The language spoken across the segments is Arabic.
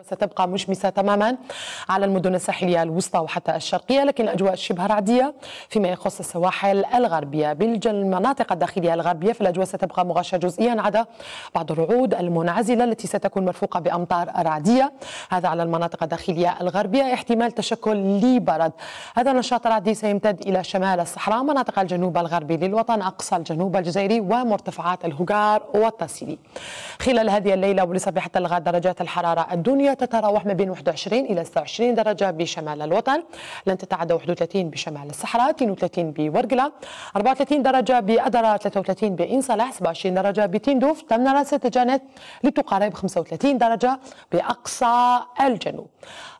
وستبقى مشمسة تماما على المدن الساحلية الوسطى وحتى الشرقية لكن الأجواء شبه رعدية فيما يخص السواحل الغربية المناطق الداخلية الغربية فالأجواء ستبقى مغشة جزئيا عدا بعض الرعود المنعزلة التي ستكون مرفوقة بأمطار رعدية هذا على المناطق الداخلية الغربية احتمال تشكل لبرد هذا النشاط الرعدي سيمتد إلى شمال الصحراء مناطق الجنوب الغربي للوطن أقصى الجنوب الجزائري ومرتفعات الهجار والتصيلي خلال هذه الليلة ولصبيحة الغد درجات الحرارة الدنيا الدنيا تتراوح ما بين 21 إلى 26 درجة بشمال الوطن لن تتعدى 31 بشمال الصحراء 32 بورقلة 34 درجة بأدرة 33 بإن صلاح 27 درجة بتندوف تمنرة ستجانت لتقارب 35 درجة بأقصى الجنوب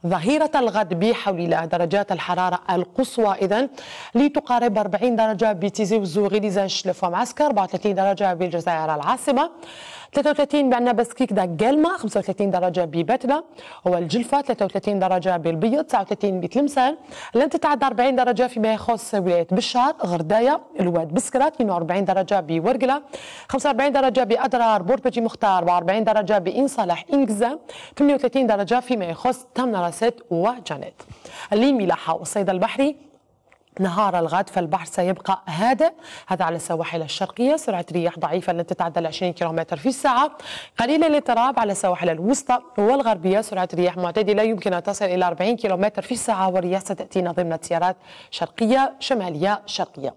ظهيرة الغد بحول الله درجات الحرارة القصوى إذا لتقارب 40 درجة بتيزي وزوغيليزا شلف ومعسكر 34 درجة بالجزائر العاصمة 33 بعنا بسكيك دا جالما 35 درجة ببتلة هو الجلفة 33 درجة بالبيض 39 بتلمسان لن تتعدى 40 درجة فيما يخص ولاية بشار غرداية الواد بسكرة 42 درجة بورقلة 45 درجة بأدرار بوربجي مختار 40 درجة بإن صالح إنجزة 38 درجة فيما يخص تمنرست وجنات الليمي لحا والصيد البحري نهار الغد فالبحر سيبقى هادئ هذا على السواحل الشرقية سرعة رياح ضعيفة لن تتعدى 20 كم في الساعة قليلة الاضطراب على السواحل الوسطى والغربية سرعة رياح معتدلة يمكن أن تصل إلى 40 كم في الساعة والرياح ستأتينا ضمن تيارات شرقية شمالية شرقية